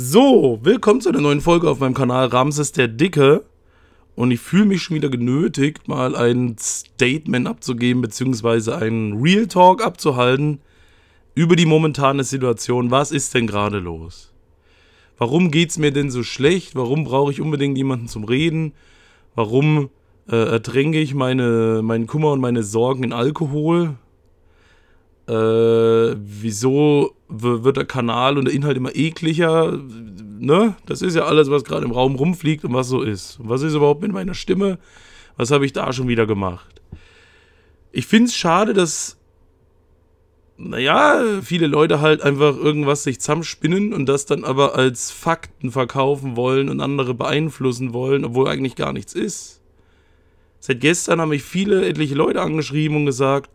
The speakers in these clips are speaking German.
So, willkommen zu einer neuen Folge auf meinem Kanal Ramses der Dicke. Und ich fühle mich schon wieder genötigt, mal ein Statement abzugeben, beziehungsweise einen Real Talk abzuhalten über die momentane Situation. Was ist denn gerade los? Warum geht's mir denn so schlecht? Warum brauche ich unbedingt jemanden zum Reden? Warum äh, ertränke ich meine, meinen Kummer und meine Sorgen in Alkohol? Äh, wieso wird der Kanal und der Inhalt immer ekliger. Ne? Das ist ja alles, was gerade im Raum rumfliegt und was so ist. Und was ist überhaupt mit meiner Stimme? Was habe ich da schon wieder gemacht? Ich finde es schade, dass, naja, viele Leute halt einfach irgendwas sich zusammenspinnen und das dann aber als Fakten verkaufen wollen und andere beeinflussen wollen, obwohl eigentlich gar nichts ist. Seit gestern haben mich viele etliche Leute angeschrieben und gesagt,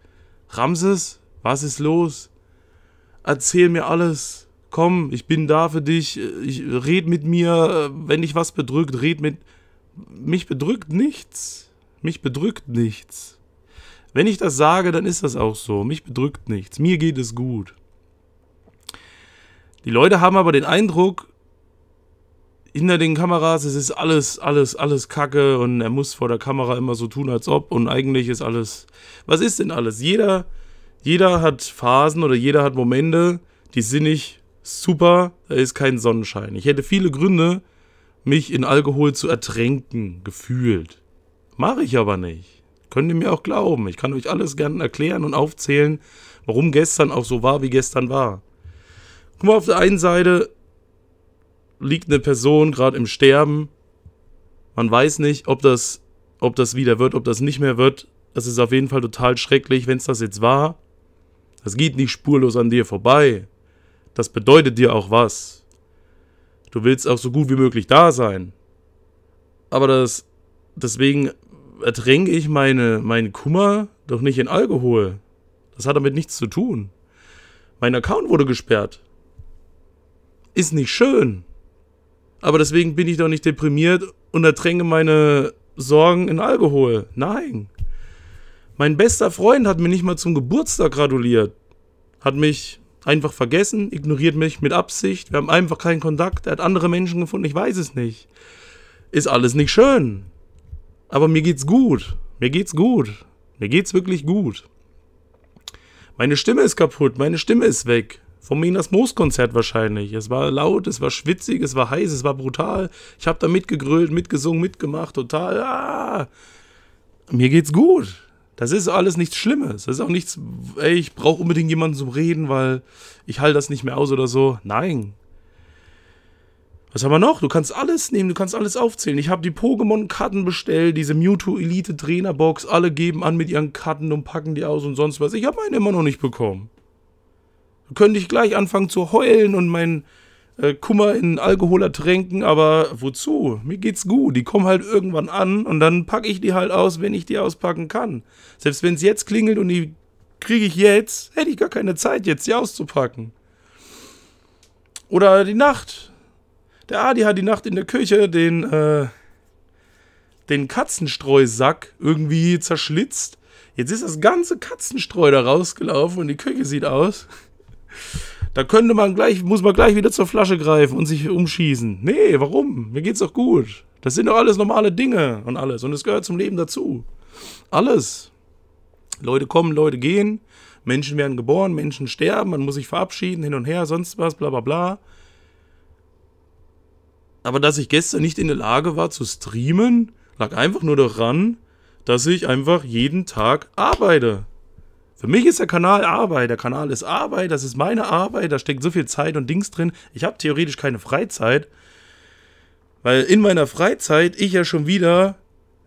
Ramses, was ist los? erzähl mir alles. Komm, ich bin da für dich. Ich red mit mir, wenn dich was bedrückt, red mit. Mich bedrückt nichts. Mich bedrückt nichts. Wenn ich das sage, dann ist das auch so. Mich bedrückt nichts. Mir geht es gut. Die Leute haben aber den Eindruck, hinter den Kameras, es ist alles, alles, alles Kacke und er muss vor der Kamera immer so tun, als ob und eigentlich ist alles. Was ist denn alles? Jeder jeder hat Phasen oder jeder hat Momente, die sind nicht super, da ist kein Sonnenschein. Ich hätte viele Gründe, mich in Alkohol zu ertränken, gefühlt. Mache ich aber nicht. Könnt ihr mir auch glauben. Ich kann euch alles gerne erklären und aufzählen, warum gestern auch so war, wie gestern war. Guck mal, auf der einen Seite liegt eine Person gerade im Sterben. Man weiß nicht, ob das, ob das wieder wird, ob das nicht mehr wird. Das ist auf jeden Fall total schrecklich, wenn es das jetzt war. Das geht nicht spurlos an dir vorbei. Das bedeutet dir auch was. Du willst auch so gut wie möglich da sein. Aber das, deswegen ertränke ich meine, meinen Kummer doch nicht in Alkohol. Das hat damit nichts zu tun. Mein Account wurde gesperrt. Ist nicht schön. Aber deswegen bin ich doch nicht deprimiert und ertränke meine Sorgen in Alkohol. Nein. Mein bester Freund hat mir nicht mal zum Geburtstag gratuliert. Hat mich einfach vergessen, ignoriert mich mit Absicht. Wir haben einfach keinen Kontakt. Er hat andere Menschen gefunden, ich weiß es nicht. Ist alles nicht schön. Aber mir geht's gut. Mir geht's gut. Mir geht's wirklich gut. Meine Stimme ist kaputt, meine Stimme ist weg. Vom Minas Moos Konzert wahrscheinlich. Es war laut, es war schwitzig, es war heiß, es war brutal. Ich habe da mitgegrölt, mitgesungen, mitgemacht, total. Ah, mir geht's gut. Das ist alles nichts Schlimmes. Das ist auch nichts, ey, ich brauche unbedingt jemanden zum Reden, weil ich halte das nicht mehr aus oder so. Nein. Was haben wir noch? Du kannst alles nehmen, du kannst alles aufzählen. Ich habe die Pokémon-Karten bestellt, diese Mewtwo Elite Trainerbox. Alle geben an mit ihren Karten und packen die aus und sonst was. Ich habe einen immer noch nicht bekommen. Könnte ich gleich anfangen zu heulen und meinen äh, Kummer in Alkohol ertränken, aber wozu? Mir geht's gut. Die kommen halt irgendwann an und dann packe ich die halt aus, wenn ich die auspacken kann. Selbst wenn es jetzt klingelt und die kriege ich jetzt, hätte ich gar keine Zeit, jetzt die auszupacken. Oder die Nacht. Der Adi hat die Nacht in der Küche den, äh, den Katzenstreusack irgendwie zerschlitzt. Jetzt ist das ganze Katzenstreu da rausgelaufen und die Küche sieht aus. Da könnte man gleich, muss man gleich wieder zur Flasche greifen und sich umschießen. Nee, warum? Mir geht's doch gut. Das sind doch alles normale Dinge und alles. Und es gehört zum Leben dazu. Alles. Leute kommen, Leute gehen. Menschen werden geboren, Menschen sterben, man muss sich verabschieden, hin und her, sonst was, bla bla bla. Aber dass ich gestern nicht in der Lage war zu streamen, lag einfach nur daran, dass ich einfach jeden Tag arbeite. Für mich ist der Kanal Arbeit. Der Kanal ist Arbeit, das ist meine Arbeit, da steckt so viel Zeit und Dings drin. Ich habe theoretisch keine Freizeit, weil in meiner Freizeit ich ja schon wieder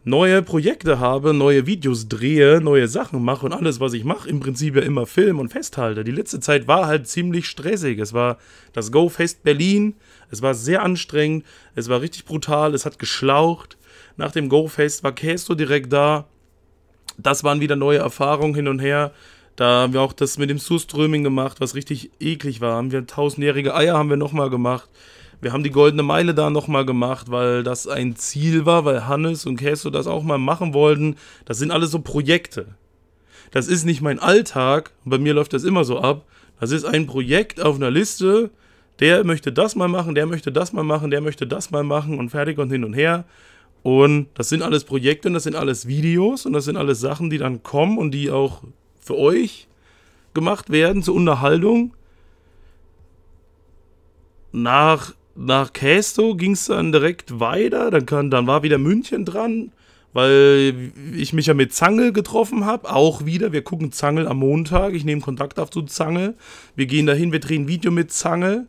neue Projekte habe, neue Videos drehe, neue Sachen mache und alles, was ich mache, im Prinzip ja immer film und festhalte. Die letzte Zeit war halt ziemlich stressig. Es war das Go-Fest Berlin, es war sehr anstrengend, es war richtig brutal, es hat geschlaucht. Nach dem Go-Fest war Kesto direkt da. Das waren wieder neue Erfahrungen hin und her. Da haben wir auch das mit dem Surströming gemacht, was richtig eklig war. Haben wir tausendjährige Eier haben wir nochmal gemacht. Wir haben die Goldene Meile da nochmal gemacht, weil das ein Ziel war, weil Hannes und Kesso das auch mal machen wollten. Das sind alles so Projekte. Das ist nicht mein Alltag. Bei mir läuft das immer so ab. Das ist ein Projekt auf einer Liste. Der möchte das mal machen, der möchte das mal machen, der möchte das mal machen und fertig und hin und her. Und das sind alles Projekte und das sind alles Videos und das sind alles Sachen, die dann kommen und die auch für euch gemacht werden zur Unterhaltung. Nach, nach Casto ging es dann direkt weiter, dann, kann, dann war wieder München dran, weil ich mich ja mit Zangel getroffen habe. Auch wieder, wir gucken Zangel am Montag, ich nehme Kontakt auf zu Zangel. Wir gehen dahin, wir drehen ein Video mit Zangel.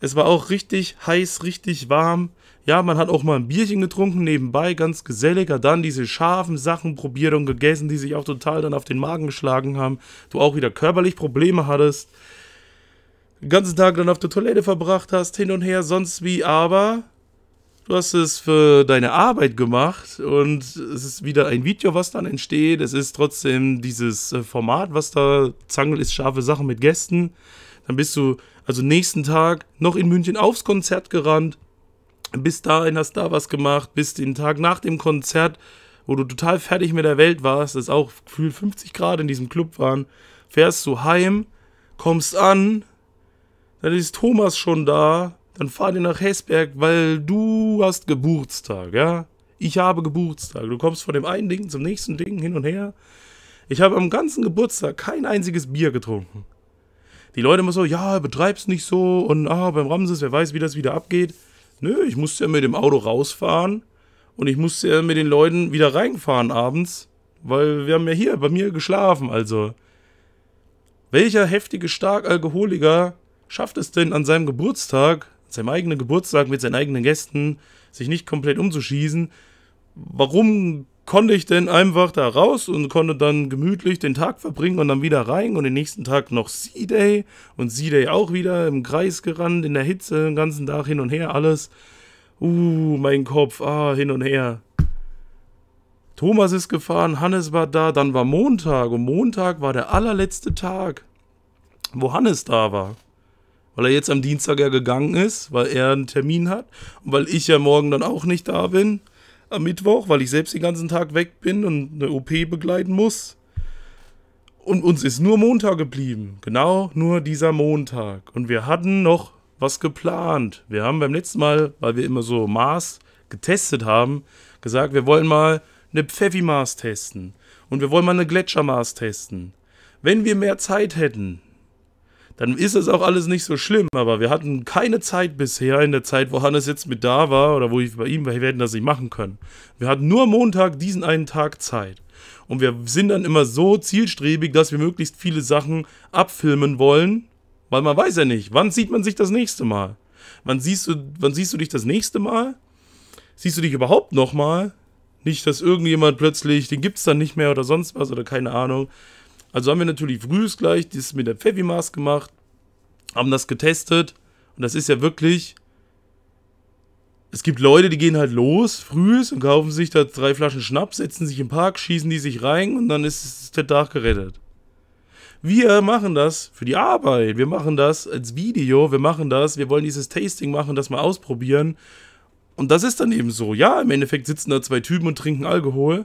Es war auch richtig heiß, richtig warm. Ja, man hat auch mal ein Bierchen getrunken nebenbei, ganz geselliger. Dann diese scharfen Sachen probiert und gegessen, die sich auch total dann auf den Magen geschlagen haben. Du auch wieder körperlich Probleme hattest. Den ganzen Tag dann auf der Toilette verbracht hast, hin und her, sonst wie. Aber du hast es für deine Arbeit gemacht und es ist wieder ein Video, was dann entsteht. Es ist trotzdem dieses äh, Format, was da Zangel ist scharfe Sachen mit Gästen. Dann bist du also nächsten Tag noch in München aufs Konzert gerannt bis dahin hast da was gemacht, bis den Tag nach dem Konzert, wo du total fertig mit der Welt warst, es auch gefühlt 50 Grad in diesem Club waren, fährst du heim, kommst an, dann ist Thomas schon da, dann fahr dir nach Hessberg, weil du hast Geburtstag, ja? Ich habe Geburtstag. Du kommst von dem einen Ding zum nächsten Ding hin und her. Ich habe am ganzen Geburtstag kein einziges Bier getrunken. Die Leute immer so, ja, betreib's nicht so und ah, beim Ramses, wer weiß, wie das wieder abgeht. Nö, ich musste ja mit dem Auto rausfahren und ich musste ja mit den Leuten wieder reinfahren abends, weil wir haben ja hier bei mir geschlafen, also. Welcher heftige Starkalkoholiker schafft es denn an seinem Geburtstag, seinem eigenen Geburtstag mit seinen eigenen Gästen, sich nicht komplett umzuschießen? Warum konnte ich denn einfach da raus und konnte dann gemütlich den Tag verbringen und dann wieder rein und den nächsten Tag noch C-Day und C-Day auch wieder im Kreis gerannt, in der Hitze, den ganzen Tag hin und her, alles. Uh, mein Kopf, ah, hin und her. Thomas ist gefahren, Hannes war da, dann war Montag und Montag war der allerletzte Tag, wo Hannes da war. Weil er jetzt am Dienstag ja gegangen ist, weil er einen Termin hat und weil ich ja morgen dann auch nicht da bin am Mittwoch, weil ich selbst den ganzen Tag weg bin und eine OP begleiten muss. Und uns ist nur Montag geblieben. Genau nur dieser Montag. Und wir hatten noch was geplant. Wir haben beim letzten Mal, weil wir immer so Maß getestet haben, gesagt, wir wollen mal eine Pfeffi-Maß testen. Und wir wollen mal eine Gletschermaß testen. Wenn wir mehr Zeit hätten, dann ist das auch alles nicht so schlimm. Aber wir hatten keine Zeit bisher, in der Zeit, wo Hannes jetzt mit da war oder wo ich bei ihm war, wir hätten das nicht machen können. Wir hatten nur Montag diesen einen Tag Zeit. Und wir sind dann immer so zielstrebig, dass wir möglichst viele Sachen abfilmen wollen, weil man weiß ja nicht, wann sieht man sich das nächste Mal? Wann siehst du, wann siehst du dich das nächste Mal? Siehst du dich überhaupt nochmal? Nicht, dass irgendjemand plötzlich, den gibt es dann nicht mehr oder sonst was oder keine Ahnung. Also haben wir natürlich frühs gleich das mit der Mask gemacht, haben das getestet und das ist ja wirklich. Es gibt Leute, die gehen halt los, frühs und kaufen sich da drei Flaschen Schnaps, setzen sich im Park, schießen die sich rein und dann ist der Tag gerettet. Wir machen das für die Arbeit, wir machen das als Video, wir machen das, wir wollen dieses Tasting machen, das mal ausprobieren. Und das ist dann eben so. Ja, im Endeffekt sitzen da zwei Typen und trinken Alkohol.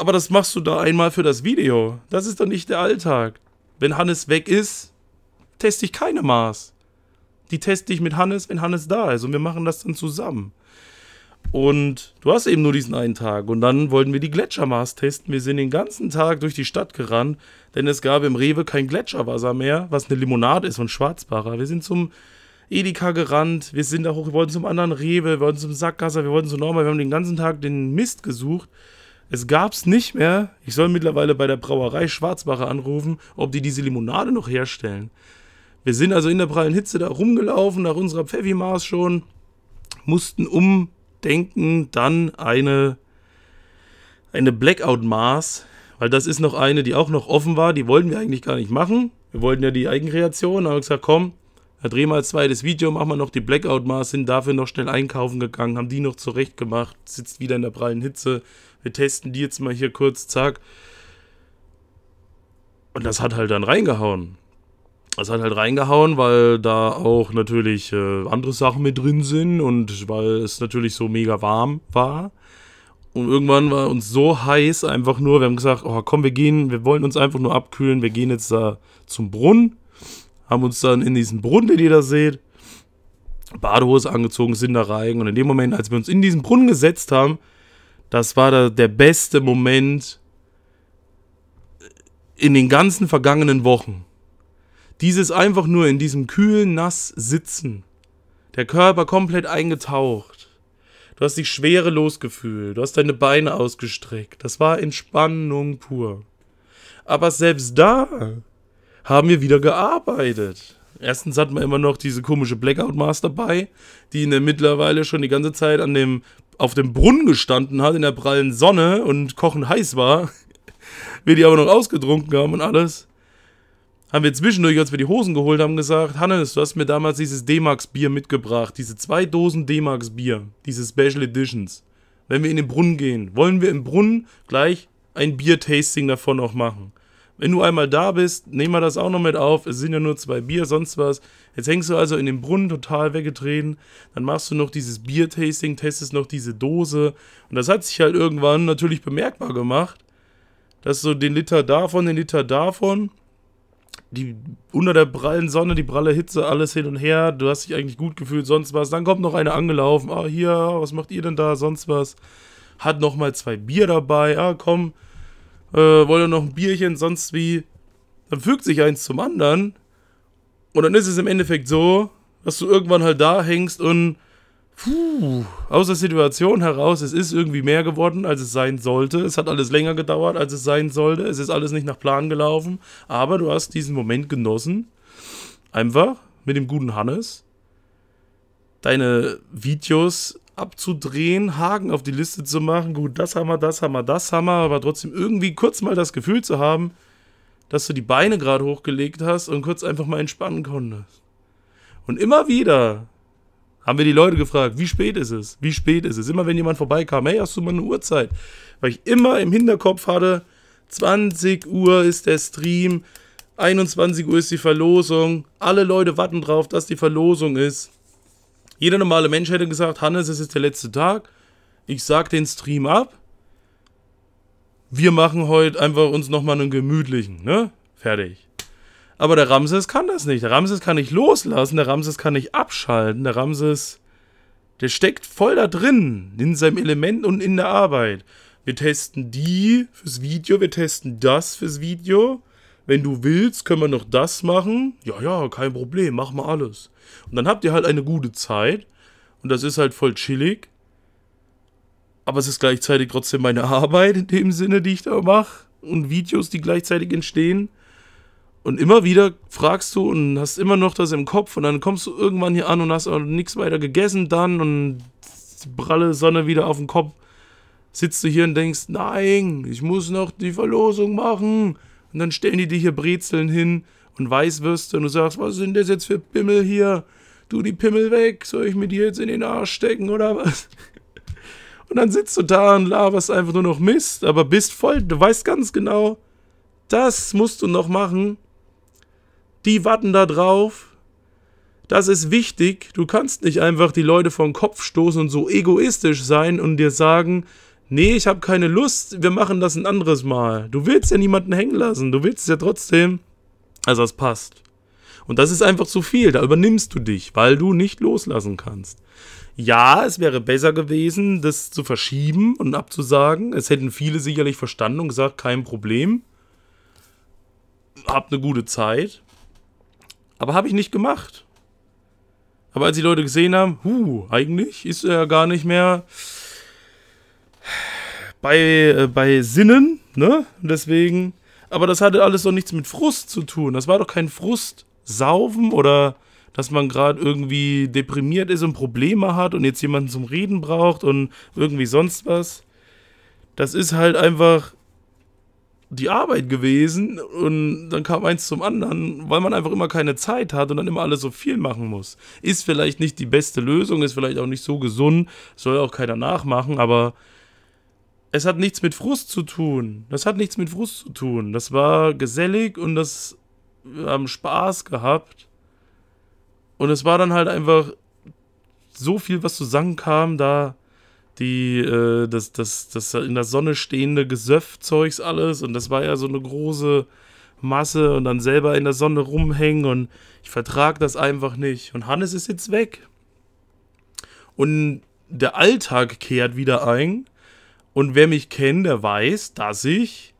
Aber das machst du da einmal für das Video. Das ist doch nicht der Alltag. Wenn Hannes weg ist, teste ich keine Maß. Die teste ich mit Hannes, wenn Hannes da ist. Und wir machen das dann zusammen. Und du hast eben nur diesen einen Tag. Und dann wollten wir die Gletschermaß testen. Wir sind den ganzen Tag durch die Stadt gerannt, denn es gab im Rewe kein Gletscherwasser mehr, was eine Limonade ist von Schwarzbacher. Wir sind zum Edeka gerannt, wir sind da hoch, wir wollten zum anderen Rewe, wir wollten zum Sackgasser, wir wollten zu Norma, wir haben den ganzen Tag den Mist gesucht. Es gab es nicht mehr. Ich soll mittlerweile bei der Brauerei Schwarzbacher anrufen, ob die diese Limonade noch herstellen. Wir sind also in der prallen Hitze da rumgelaufen, nach unserer pfeffi Pfeffimaß schon, mussten umdenken, dann eine, eine Blackout-Maß, weil das ist noch eine, die auch noch offen war, die wollten wir eigentlich gar nicht machen. Wir wollten ja die Eigenkreation, haben gesagt, komm, da drehen wir als zweites Video, machen wir noch die Blackout-Maß, sind dafür noch schnell einkaufen gegangen, haben die noch zurecht gemacht, sitzt wieder in der prallen Hitze, wir testen die jetzt mal hier kurz, zack. Und das hat halt dann reingehauen. Das hat halt reingehauen, weil da auch natürlich äh, andere Sachen mit drin sind und weil es natürlich so mega warm war. Und irgendwann war uns so heiß einfach nur, wir haben gesagt, oh komm, wir gehen, wir wollen uns einfach nur abkühlen, wir gehen jetzt da zum Brunnen, haben uns dann in diesen Brunnen, den ihr da seht, Badehose angezogen, sind da rein. Und in dem Moment, als wir uns in diesen Brunnen gesetzt haben, das war da der beste Moment in den ganzen vergangenen Wochen. Dieses einfach nur in diesem kühlen Nass sitzen. Der Körper komplett eingetaucht. Du hast dich schwerelos gefühlt. Du hast deine Beine ausgestreckt. Das war Entspannung pur. Aber selbst da haben wir wieder gearbeitet. Erstens hat man immer noch diese komische Blackout Master bei, die ne mittlerweile schon die ganze Zeit an dem auf dem Brunnen gestanden hat in der prallen Sonne und kochen heiß war, wir die aber noch ausgetrunken haben und alles, haben wir zwischendurch, als wir die Hosen geholt haben, gesagt, Hannes, du hast mir damals dieses D-Max-Bier mitgebracht, diese zwei Dosen D-Max-Bier, diese Special Editions. Wenn wir in den Brunnen gehen, wollen wir im Brunnen gleich ein Bier-Tasting davon noch machen. Wenn du einmal da bist, nehmen wir das auch noch mit auf. Es sind ja nur zwei Bier, sonst was. Jetzt hängst du also in dem Brunnen total weggetreten. Dann machst du noch dieses Bier-Tasting, testest noch diese Dose. Und das hat sich halt irgendwann natürlich bemerkbar gemacht, dass so den Liter davon, den Liter davon, die unter der prallen Sonne, die pralle Hitze, alles hin und her. Du hast dich eigentlich gut gefühlt, sonst was. Dann kommt noch eine angelaufen. Ah, hier, was macht ihr denn da? Sonst was. Hat nochmal zwei Bier dabei. Ah, komm äh, wollt ihr noch ein Bierchen, sonst wie. Dann fügt sich eins zum anderen. Und dann ist es im Endeffekt so, dass du irgendwann halt da hängst und puh, aus der Situation heraus, es ist irgendwie mehr geworden, als es sein sollte. Es hat alles länger gedauert, als es sein sollte. Es ist alles nicht nach Plan gelaufen. Aber du hast diesen Moment genossen. Einfach mit dem guten Hannes. Deine Videos abzudrehen, Haken auf die Liste zu machen. Gut, das haben wir, das haben wir, das haben wir, aber trotzdem irgendwie kurz mal das Gefühl zu haben, dass du die Beine gerade hochgelegt hast und kurz einfach mal entspannen konntest. Und immer wieder haben wir die Leute gefragt, wie spät ist es? Wie spät ist es? Immer wenn jemand vorbeikam, hey, hast du mal eine Uhrzeit? Weil ich immer im Hinterkopf hatte, 20 Uhr ist der Stream, 21 Uhr ist die Verlosung, alle Leute warten drauf, dass die Verlosung ist. Jeder normale Mensch hätte gesagt, Hannes, es ist der letzte Tag. Ich sag den Stream ab. Wir machen heute einfach uns nochmal einen gemütlichen, ne? Fertig. Aber der Ramses kann das nicht. Der Ramses kann nicht loslassen. Der Ramses kann nicht abschalten. Der Ramses, der steckt voll da drin. In seinem Element und in der Arbeit. Wir testen die fürs Video. Wir testen das fürs Video wenn du willst, können wir noch das machen. Ja, ja, kein Problem, mach mal alles. Und dann habt ihr halt eine gute Zeit. Und das ist halt voll chillig. Aber es ist gleichzeitig trotzdem meine Arbeit in dem Sinne, die ich da mache. Und Videos, die gleichzeitig entstehen. Und immer wieder fragst du und hast immer noch das im Kopf. Und dann kommst du irgendwann hier an und hast auch nichts weiter gegessen dann. Und die pralle Sonne wieder auf dem Kopf. Sitzt du hier und denkst, nein, ich muss noch die Verlosung machen und dann stellen die dir hier Brezeln hin und Weißwürste und du sagst, was sind das jetzt für Pimmel hier? Du, die Pimmel weg, soll ich mir die jetzt in den Arsch stecken oder was? Und dann sitzt du da und laberst einfach nur noch Mist, aber bist voll, du weißt ganz genau, das musst du noch machen. Die warten da drauf. Das ist wichtig. Du kannst nicht einfach die Leute vom Kopf stoßen und so egoistisch sein und dir sagen, Nee, ich habe keine Lust, wir machen das ein anderes Mal. Du willst ja niemanden hängen lassen, du willst es ja trotzdem. Also es passt. Und das ist einfach zu viel, da übernimmst du dich, weil du nicht loslassen kannst. Ja, es wäre besser gewesen, das zu verschieben und abzusagen. Es hätten viele sicherlich verstanden und gesagt, kein Problem. Habt eine gute Zeit. Aber habe ich nicht gemacht. Aber als die Leute gesehen haben, hu, eigentlich ist er ja gar nicht mehr bei, äh, bei Sinnen, ne? Deswegen. Aber das hatte alles doch nichts mit Frust zu tun. Das war doch kein Frust. Saufen oder dass man gerade irgendwie deprimiert ist und Probleme hat und jetzt jemanden zum Reden braucht und irgendwie sonst was. Das ist halt einfach die Arbeit gewesen und dann kam eins zum anderen, weil man einfach immer keine Zeit hat und dann immer alles so viel machen muss. Ist vielleicht nicht die beste Lösung, ist vielleicht auch nicht so gesund, soll auch keiner nachmachen, aber es hat nichts mit Frust zu tun. Das hat nichts mit Frust zu tun. Das war gesellig und das wir haben Spaß gehabt. Und es war dann halt einfach so viel, was zusammenkam, da die, äh, das, das, das in der Sonne stehende Gesöff-Zeugs alles. Und das war ja so eine große Masse und dann selber in der Sonne rumhängen und ich vertrag das einfach nicht. Und Hannes ist jetzt weg. Und der Alltag kehrt wieder ein. Und wer mich kennt, der weiß, dass ich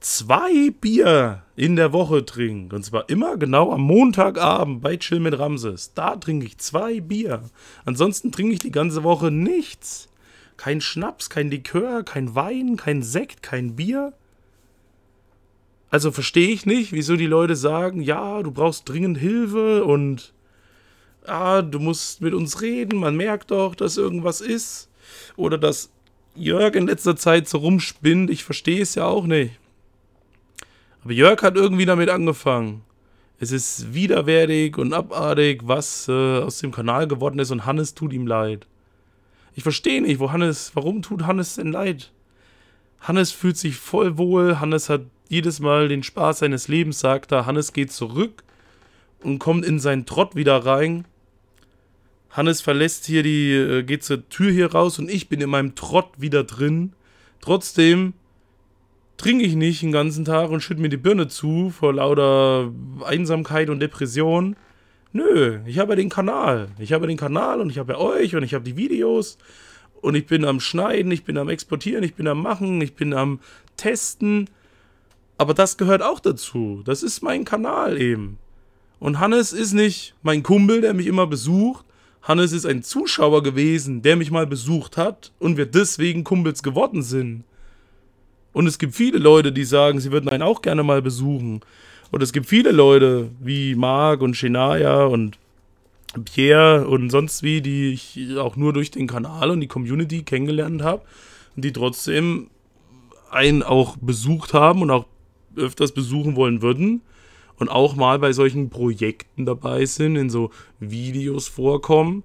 zwei Bier in der Woche trinke. Und zwar immer genau am Montagabend bei Chill mit Ramses. Da trinke ich zwei Bier. Ansonsten trinke ich die ganze Woche nichts. Kein Schnaps, kein Likör, kein Wein, kein Sekt, kein Bier. Also verstehe ich nicht, wieso die Leute sagen, ja, du brauchst dringend Hilfe und ah, du musst mit uns reden, man merkt doch, dass irgendwas ist oder dass Jörg in letzter Zeit so rumspinnt, ich verstehe es ja auch nicht. Aber Jörg hat irgendwie damit angefangen. Es ist widerwärtig und abartig, was äh, aus dem Kanal geworden ist und Hannes tut ihm leid. Ich verstehe nicht, wo Hannes, warum tut Hannes denn leid? Hannes fühlt sich voll wohl, Hannes hat jedes Mal den Spaß seines Lebens, sagt er. Hannes geht zurück und kommt in seinen Trott wieder rein. Hannes verlässt hier die, äh, geht zur Tür hier raus und ich bin in meinem Trott wieder drin. Trotzdem trinke ich nicht den ganzen Tag und schütte mir die Birne zu vor lauter Einsamkeit und Depression. Nö, ich habe ja den Kanal. Ich habe ja den Kanal und ich habe ja euch und ich habe die Videos und ich bin am Schneiden, ich bin am Exportieren, ich bin am Machen, ich bin am Testen. Aber das gehört auch dazu. Das ist mein Kanal eben. Und Hannes ist nicht mein Kumpel, der mich immer besucht, Hannes ist ein Zuschauer gewesen, der mich mal besucht hat und wir deswegen Kumpels geworden sind. Und es gibt viele Leute, die sagen, sie würden einen auch gerne mal besuchen. Und es gibt viele Leute wie Marc und Shenaya und Pierre und sonst wie, die ich auch nur durch den Kanal und die Community kennengelernt habe und die trotzdem einen auch besucht haben und auch öfters besuchen wollen würden und auch mal bei solchen Projekten dabei sind, in so Videos vorkommen,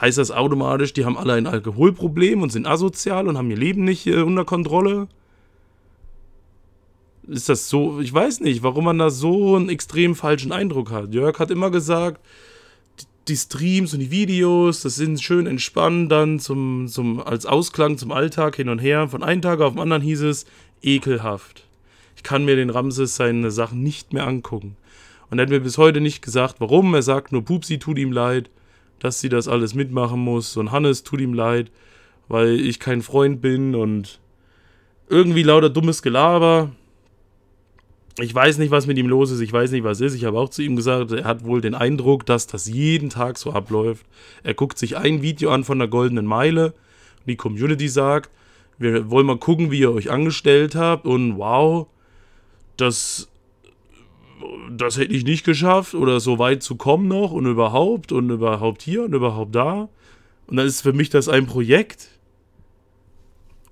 heißt das automatisch, die haben alle ein Alkoholproblem und sind asozial und haben ihr Leben nicht äh, unter Kontrolle? Ist das so? Ich weiß nicht, warum man da so einen extrem falschen Eindruck hat. Jörg hat immer gesagt, die Streams und die Videos, das sind schön entspannt dann zum, zum, als Ausklang zum Alltag hin und her. Von einem Tag auf den anderen hieß es ekelhaft kann mir den Ramses seine Sachen nicht mehr angucken. Und er hat mir bis heute nicht gesagt, warum. Er sagt nur, Pupsi tut ihm leid, dass sie das alles mitmachen muss. Und Hannes tut ihm leid, weil ich kein Freund bin und irgendwie lauter dummes Gelaber. Ich weiß nicht, was mit ihm los ist. Ich weiß nicht, was ist. Ich habe auch zu ihm gesagt, er hat wohl den Eindruck, dass das jeden Tag so abläuft. Er guckt sich ein Video an von der Goldenen Meile. Die Community sagt, wir wollen mal gucken, wie ihr euch angestellt habt. Und wow, das, das hätte ich nicht geschafft oder so weit zu kommen noch und überhaupt und überhaupt hier und überhaupt da. Und dann ist für mich das ein Projekt.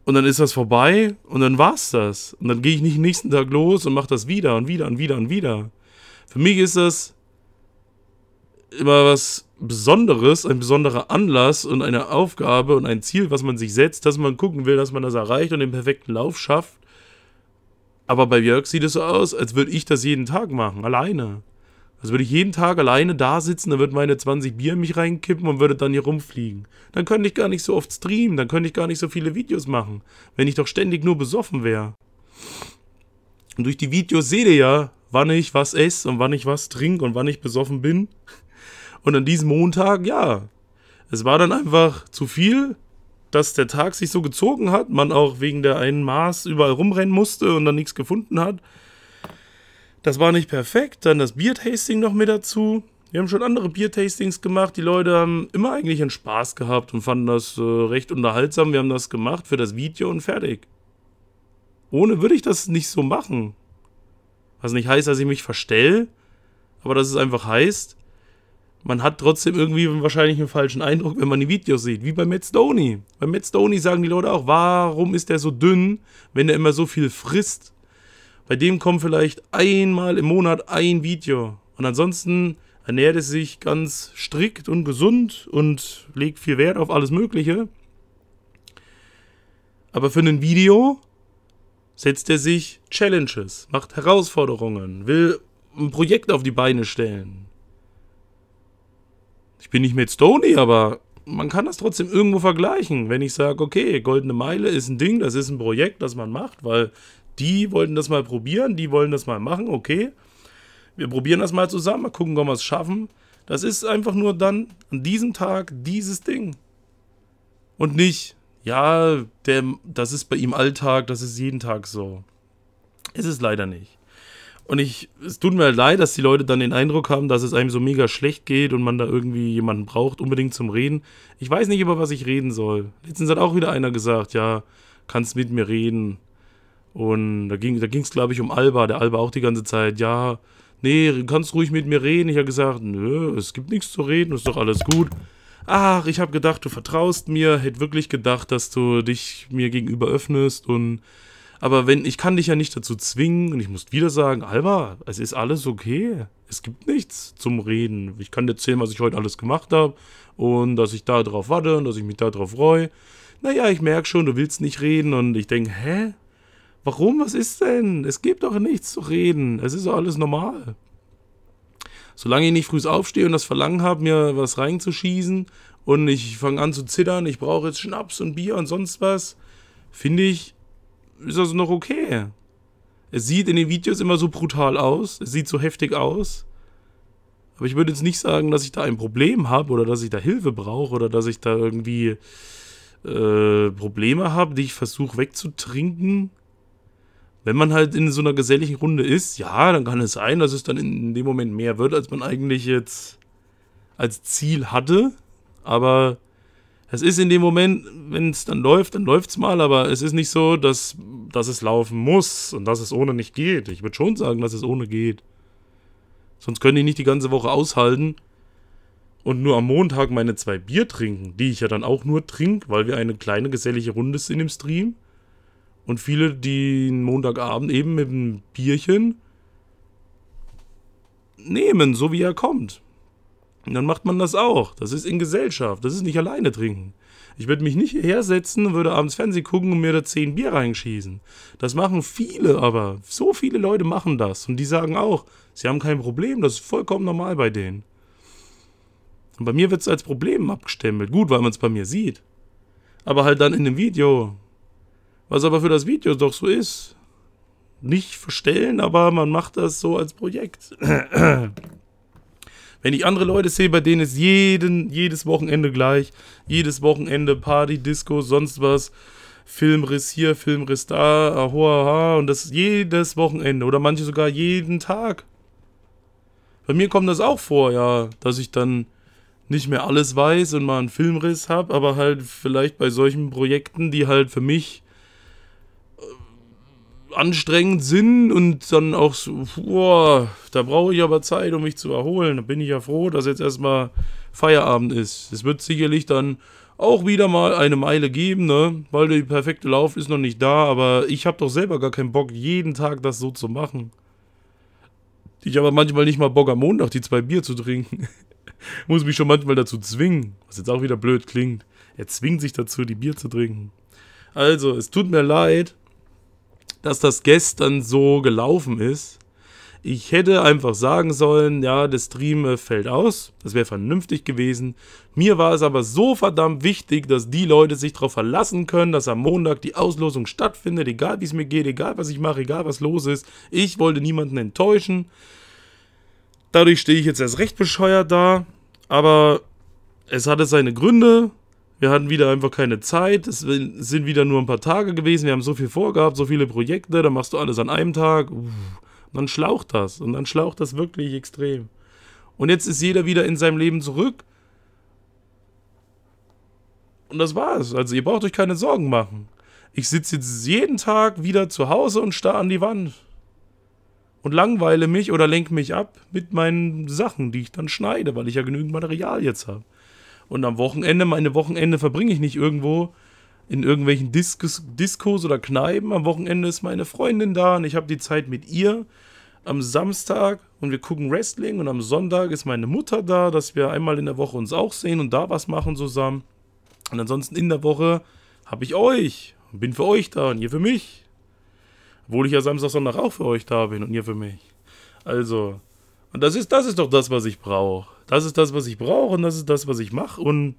Und dann ist das vorbei und dann war's das. Und dann gehe ich nicht nächsten Tag los und mache das wieder und wieder und wieder und wieder. Für mich ist das immer was Besonderes, ein besonderer Anlass und eine Aufgabe und ein Ziel, was man sich setzt, dass man gucken will, dass man das erreicht und den perfekten Lauf schafft aber bei Jörg sieht es so aus, als würde ich das jeden Tag machen, alleine. Als würde ich jeden Tag alleine da sitzen, dann würde meine 20 Bier in mich reinkippen und würde dann hier rumfliegen. Dann könnte ich gar nicht so oft streamen, dann könnte ich gar nicht so viele Videos machen, wenn ich doch ständig nur besoffen wäre. Und durch die Videos seht ihr ja, wann ich was esse und wann ich was trinke und wann ich besoffen bin. Und an diesem Montag, ja, es war dann einfach zu viel dass der Tag sich so gezogen hat, man auch wegen der einen Maß überall rumrennen musste und dann nichts gefunden hat. Das war nicht perfekt. Dann das Biertasting noch mit dazu. Wir haben schon andere Biertastings gemacht. Die Leute haben immer eigentlich einen Spaß gehabt und fanden das äh, recht unterhaltsam. Wir haben das gemacht für das Video und fertig. Ohne würde ich das nicht so machen. Was nicht heißt, dass ich mich verstelle, aber dass es einfach heißt, man hat trotzdem irgendwie wahrscheinlich einen falschen Eindruck, wenn man die Videos sieht. Wie bei Matt Stoney. Bei Matt Stoney sagen die Leute auch, warum ist der so dünn, wenn der immer so viel frisst? Bei dem kommt vielleicht einmal im Monat ein Video. Und ansonsten ernährt er sich ganz strikt und gesund und legt viel Wert auf alles Mögliche. Aber für ein Video setzt er sich Challenges, macht Herausforderungen, will ein Projekt auf die Beine stellen ich bin nicht mit Stony, aber man kann das trotzdem irgendwo vergleichen. Wenn ich sage, okay, Goldene Meile ist ein Ding, das ist ein Projekt, das man macht, weil die wollten das mal probieren, die wollen das mal machen, okay. Wir probieren das mal zusammen, mal gucken, ob wir es schaffen. Das ist einfach nur dann an diesem Tag dieses Ding. Und nicht, ja, der, das ist bei ihm Alltag, das ist jeden Tag so. Ist es leider nicht. Und ich, es tut mir leid, dass die Leute dann den Eindruck haben, dass es einem so mega schlecht geht und man da irgendwie jemanden braucht, unbedingt zum Reden. Ich weiß nicht, über was ich reden soll. Letztens hat auch wieder einer gesagt, ja, kannst mit mir reden. Und da ging es, da ging's, glaube ich, um Alba. Der Alba auch die ganze Zeit, ja, nee, kannst ruhig mit mir reden. Ich habe gesagt, nö, es gibt nichts zu reden, ist doch alles gut. Ach, ich habe gedacht, du vertraust mir, hätte wirklich gedacht, dass du dich mir gegenüber öffnest und aber wenn, ich kann dich ja nicht dazu zwingen und ich muss wieder sagen, Alba, es ist alles okay. Es gibt nichts zum Reden. Ich kann dir erzählen, was ich heute alles gemacht habe und dass ich da drauf warte und dass ich mich da drauf freue. Naja, ich merke schon, du willst nicht reden und ich denke, hä? Warum? Was ist denn? Es gibt doch nichts zu reden. Es ist doch alles normal. Solange ich nicht früh aufstehe und das Verlangen habe, mir was reinzuschießen und ich fange an zu zittern, ich brauche jetzt Schnaps und Bier und sonst was, finde ich, ist das noch okay. Es sieht in den Videos immer so brutal aus, es sieht so heftig aus. Aber ich würde jetzt nicht sagen, dass ich da ein Problem habe oder dass ich da Hilfe brauche oder dass ich da irgendwie äh, Probleme habe, die ich versuche wegzutrinken. Wenn man halt in so einer geselligen Runde ist, ja, dann kann es sein, dass es dann in dem Moment mehr wird, als man eigentlich jetzt als Ziel hatte. Aber es ist in dem Moment, wenn es dann läuft, dann läuft es mal, aber es ist nicht so, dass, dass es laufen muss und dass es ohne nicht geht. Ich würde schon sagen, dass es ohne geht. Sonst könnte ich nicht die ganze Woche aushalten und nur am Montag meine zwei Bier trinken, die ich ja dann auch nur trinke, weil wir eine kleine gesellige Runde sind im Stream. Und viele, die Montagabend eben mit einem Bierchen nehmen, so wie er kommt dann macht man das auch. Das ist in Gesellschaft, das ist nicht alleine trinken. Ich würde mich nicht hierher setzen, und würde abends Fernsehen gucken und mir da zehn Bier reinschießen. Das machen viele aber. So viele Leute machen das. Und die sagen auch, sie haben kein Problem, das ist vollkommen normal bei denen. Und bei mir wird es als Problem abgestempelt. Gut, weil man es bei mir sieht. Aber halt dann in dem Video. Was aber für das Video doch so ist. Nicht verstellen, aber man macht das so als Projekt. Wenn ich andere Leute sehe, bei denen ist jeden, jedes Wochenende gleich, jedes Wochenende Party, Disco, sonst was, Filmriss hier, Filmriss da, ahoaha, und das jedes Wochenende oder manche sogar jeden Tag. Bei mir kommt das auch vor, ja, dass ich dann nicht mehr alles weiß und mal einen Filmriss habe, aber halt vielleicht bei solchen Projekten, die halt für mich anstrengend sind und dann auch so, boah, da brauche ich aber Zeit, um mich zu erholen. Da bin ich ja froh, dass jetzt erstmal Feierabend ist. Es wird sicherlich dann auch wieder mal eine Meile geben, ne? Weil der perfekte Lauf ist noch nicht da, aber ich habe doch selber gar keinen Bock, jeden Tag das so zu machen. Ich habe manchmal nicht mal Bock, am Montag die zwei Bier zu trinken. Muss mich schon manchmal dazu zwingen, was jetzt auch wieder blöd klingt. Er zwingt sich dazu, die Bier zu trinken. Also, es tut mir leid, dass das gestern so gelaufen ist. Ich hätte einfach sagen sollen, ja, der Stream äh, fällt aus. Das wäre vernünftig gewesen. Mir war es aber so verdammt wichtig, dass die Leute sich darauf verlassen können, dass am Montag die Auslosung stattfindet, egal wie es mir geht, egal was ich mache, egal was los ist. Ich wollte niemanden enttäuschen. Dadurch stehe ich jetzt erst recht bescheuert da. Aber es hatte seine Gründe. Wir hatten wieder einfach keine Zeit. Es sind wieder nur ein paar Tage gewesen. Wir haben so viel vorgehabt, so viele Projekte. Dann machst du alles an einem Tag. Und dann schlaucht das. Und dann schlaucht das wirklich extrem. Und jetzt ist jeder wieder in seinem Leben zurück. Und das war's. Also ihr braucht euch keine Sorgen machen. Ich sitze jetzt jeden Tag wieder zu Hause und starr an die Wand. Und langweile mich oder lenke mich ab mit meinen Sachen, die ich dann schneide, weil ich ja genügend Material jetzt habe. Und am Wochenende, meine Wochenende verbringe ich nicht irgendwo in irgendwelchen Diskos, Diskos oder Kneipen. Am Wochenende ist meine Freundin da und ich habe die Zeit mit ihr am Samstag und wir gucken Wrestling und am Sonntag ist meine Mutter da, dass wir einmal in der Woche uns auch sehen und da was machen zusammen. Und ansonsten in der Woche habe ich euch und bin für euch da und ihr für mich. Obwohl ich ja Samstag, Sonntag auch für euch da bin und ihr für mich. Also, und das ist, das ist doch das, was ich brauche. Das ist das, was ich brauche und das ist das, was ich mache. Und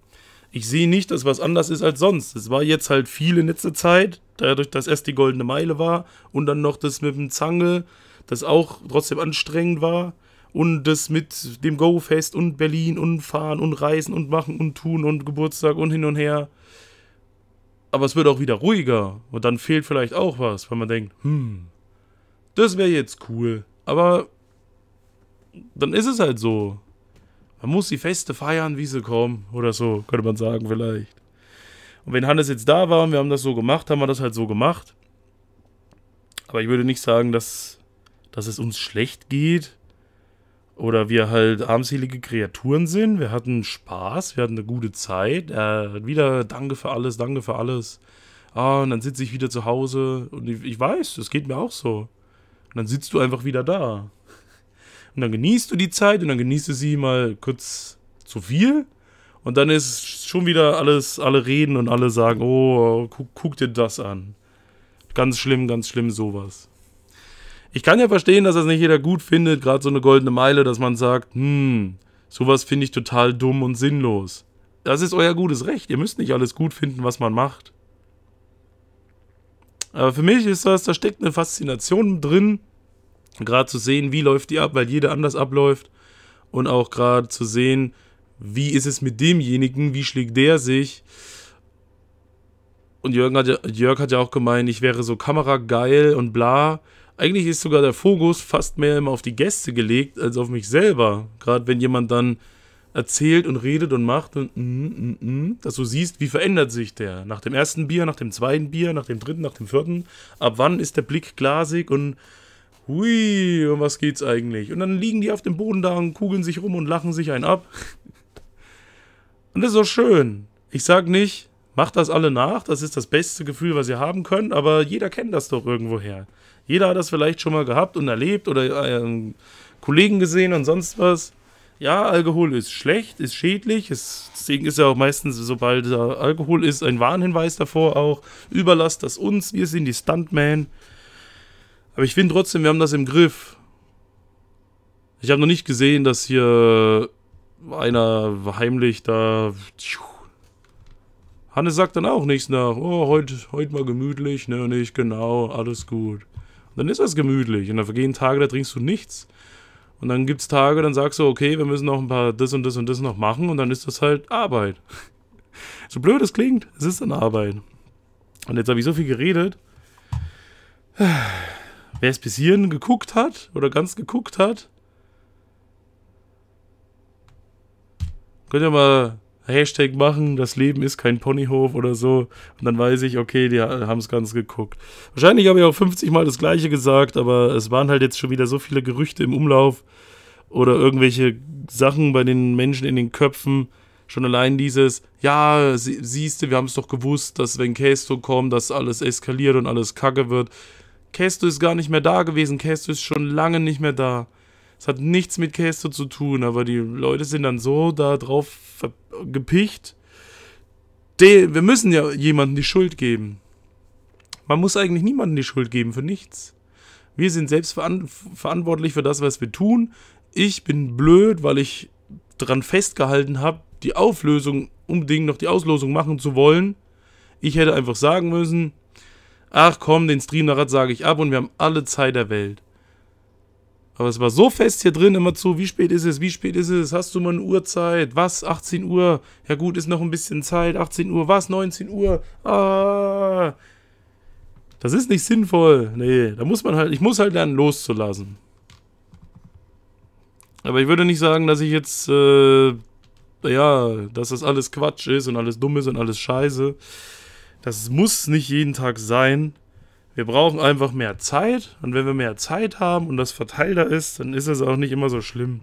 ich sehe nicht, dass was anders ist als sonst. Es war jetzt halt viel in letzter Zeit, dadurch, dass erst die Goldene Meile war und dann noch das mit dem Zange, das auch trotzdem anstrengend war. Und das mit dem Go-Fest und Berlin und Fahren und Reisen und Machen und Tun und Geburtstag und hin und her. Aber es wird auch wieder ruhiger. Und dann fehlt vielleicht auch was, weil man denkt, hm, das wäre jetzt cool. Aber dann ist es halt so. Man muss die Feste feiern, wie sie kommen oder so, könnte man sagen vielleicht. Und wenn Hannes jetzt da war und wir haben das so gemacht, haben wir das halt so gemacht. Aber ich würde nicht sagen, dass, dass es uns schlecht geht oder wir halt armselige Kreaturen sind. Wir hatten Spaß, wir hatten eine gute Zeit. Äh, wieder danke für alles, danke für alles. Ah, und dann sitze ich wieder zu Hause und ich, ich weiß, das geht mir auch so. Und dann sitzt du einfach wieder da. Und dann genießt du die Zeit und dann genießt du sie mal kurz zu viel. Und dann ist schon wieder alles, alle reden und alle sagen, oh, guck, guck dir das an. Ganz schlimm, ganz schlimm sowas. Ich kann ja verstehen, dass das nicht jeder gut findet, gerade so eine goldene Meile, dass man sagt, hm, sowas finde ich total dumm und sinnlos. Das ist euer gutes Recht. Ihr müsst nicht alles gut finden, was man macht. Aber für mich ist das, da steckt eine Faszination drin, gerade zu sehen, wie läuft die ab, weil jeder anders abläuft und auch gerade zu sehen, wie ist es mit demjenigen, wie schlägt der sich. Und Jürgen hat ja, Jörg hat ja auch gemeint, ich wäre so kamerageil und bla. Eigentlich ist sogar der Fokus fast mehr immer auf die Gäste gelegt als auf mich selber. Gerade wenn jemand dann erzählt und redet und macht und mm, mm, mm, dass du siehst, wie verändert sich der. Nach dem ersten Bier, nach dem zweiten Bier, nach dem dritten, nach dem vierten. Ab wann ist der Blick glasig und Hui, um was geht's eigentlich? Und dann liegen die auf dem Boden da und kugeln sich rum und lachen sich einen ab. Und das ist doch schön. Ich sag nicht, macht das alle nach, das ist das beste Gefühl, was ihr haben könnt, aber jeder kennt das doch irgendwoher. Jeder hat das vielleicht schon mal gehabt und erlebt oder äh, Kollegen gesehen und sonst was. Ja, Alkohol ist schlecht, ist schädlich. Ist, deswegen ist ja auch meistens, sobald Alkohol ist, ein Warnhinweis davor auch. Überlasst das uns, wir sind die Stuntmen. Aber ich finde trotzdem, wir haben das im Griff. Ich habe noch nicht gesehen, dass hier einer heimlich da... Hannes sagt dann auch nichts nach. Oh, heute heut mal gemütlich. Ne, nicht genau, alles gut. Und dann ist das gemütlich. Und dann vergehen Tage, da trinkst du nichts. Und dann gibt es Tage, dann sagst du, okay, wir müssen noch ein paar das und das und das noch machen. Und dann ist das halt Arbeit. so blöd es klingt, es ist dann Arbeit. Und jetzt habe ich so viel geredet. Wer es bis hierhin geguckt hat oder ganz geguckt hat, könnt ihr mal Hashtag machen, das Leben ist kein Ponyhof oder so. Und dann weiß ich, okay, die haben es ganz geguckt. Wahrscheinlich habe ich auch 50 Mal das gleiche gesagt, aber es waren halt jetzt schon wieder so viele Gerüchte im Umlauf oder irgendwelche Sachen bei den Menschen in den Köpfen. Schon allein dieses, ja, sie, siehst wir haben es doch gewusst, dass wenn Kesto kommt, dass alles eskaliert und alles kacke wird. Kesto ist gar nicht mehr da gewesen. Kesto ist schon lange nicht mehr da. Es hat nichts mit Kesto zu tun, aber die Leute sind dann so da drauf gepicht. De wir müssen ja jemandem die Schuld geben. Man muss eigentlich niemandem die Schuld geben für nichts. Wir sind selbst veran verantwortlich für das, was wir tun. Ich bin blöd, weil ich dran festgehalten habe, die Auflösung unbedingt noch die Auslosung machen zu wollen. Ich hätte einfach sagen müssen, ach komm, den Stream nachher sage ich ab und wir haben alle Zeit der Welt. Aber es war so fest hier drin, immer zu, wie spät ist es, wie spät ist es, hast du mal eine Uhrzeit, was, 18 Uhr, ja gut, ist noch ein bisschen Zeit, 18 Uhr, was, 19 Uhr, ah. Das ist nicht sinnvoll, nee, da muss man halt, ich muss halt lernen, loszulassen. Aber ich würde nicht sagen, dass ich jetzt, äh, ja, dass das alles Quatsch ist und alles dumm ist und alles scheiße. Das muss nicht jeden Tag sein. Wir brauchen einfach mehr Zeit. Und wenn wir mehr Zeit haben und das verteilter ist, dann ist es auch nicht immer so schlimm.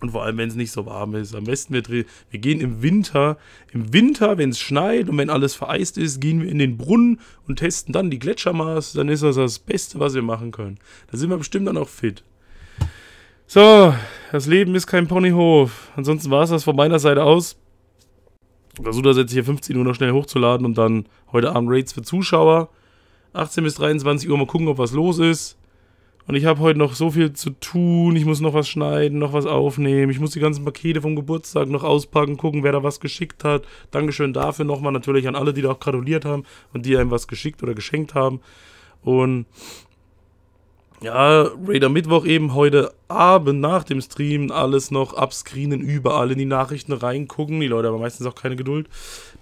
Und vor allem, wenn es nicht so warm ist. Am besten, wir, wir gehen im Winter. Im Winter, wenn es schneit und wenn alles vereist ist, gehen wir in den Brunnen und testen dann die Gletschermaß. Dann ist das das Beste, was wir machen können. Da sind wir bestimmt dann auch fit. So, das Leben ist kein Ponyhof. Ansonsten war es das von meiner Seite aus. Versuche das jetzt hier 15 Uhr noch schnell hochzuladen und dann heute Abend Raids für Zuschauer. 18 bis 23 Uhr mal gucken, ob was los ist. Und ich habe heute noch so viel zu tun. Ich muss noch was schneiden, noch was aufnehmen. Ich muss die ganzen Pakete vom Geburtstag noch auspacken, gucken, wer da was geschickt hat. Dankeschön dafür nochmal natürlich an alle, die da auch gratuliert haben und die einem was geschickt oder geschenkt haben. Und ja, Raider Mittwoch eben heute Abend nach dem Stream alles noch abscreenen, überall in die Nachrichten reingucken. Die Leute haben meistens auch keine Geduld.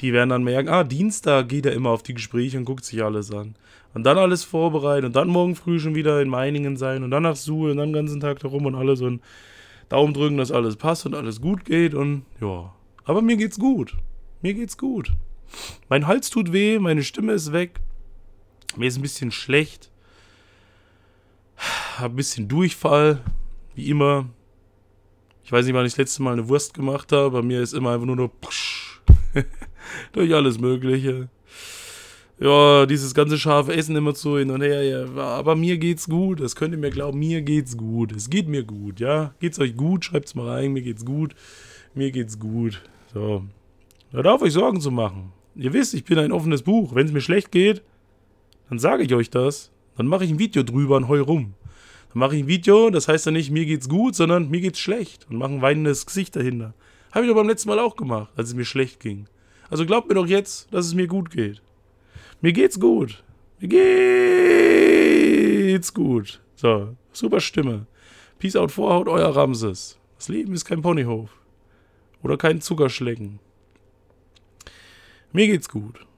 Die werden dann merken, ah, Dienstag geht er immer auf die Gespräche und guckt sich alles an. Und dann alles vorbereiten und dann morgen früh schon wieder in Meiningen sein und dann nach Suhl und dann den ganzen Tag darum und alles und Daumen drücken, dass alles passt und alles gut geht und ja. Aber mir geht's gut. Mir geht's gut. Mein Hals tut weh, meine Stimme ist weg. Mir ist ein bisschen schlecht. Ein bisschen Durchfall, wie immer. Ich weiß nicht, wann ich das letzte Mal eine Wurst gemacht habe. Bei mir ist immer einfach nur nur durch alles Mögliche. Ja, dieses ganze scharfe Essen immer zu hin und her. Ja. Aber mir geht's gut. Das könnt ihr mir glauben. Mir geht's gut. Es geht mir gut, ja. Geht's euch gut? Schreibt's mal rein. Mir geht's gut. Mir geht's gut. So. Hört auf, euch Sorgen zu machen. Ihr wisst, ich bin ein offenes Buch. Wenn es mir schlecht geht, dann sage ich euch das. Dann mache ich ein Video drüber und heu rum. Dann mache ich ein Video, das heißt dann nicht, mir geht's gut, sondern mir geht's schlecht und mache ein weinendes Gesicht dahinter. Habe ich doch beim letzten Mal auch gemacht, als es mir schlecht ging. Also glaubt mir doch jetzt, dass es mir gut geht. Mir geht's gut. Mir geht's gut. So, super Stimme. Peace out, Vorhaut, euer Ramses. Das Leben ist kein Ponyhof. Oder kein Zuckerschlecken. Mir geht's gut.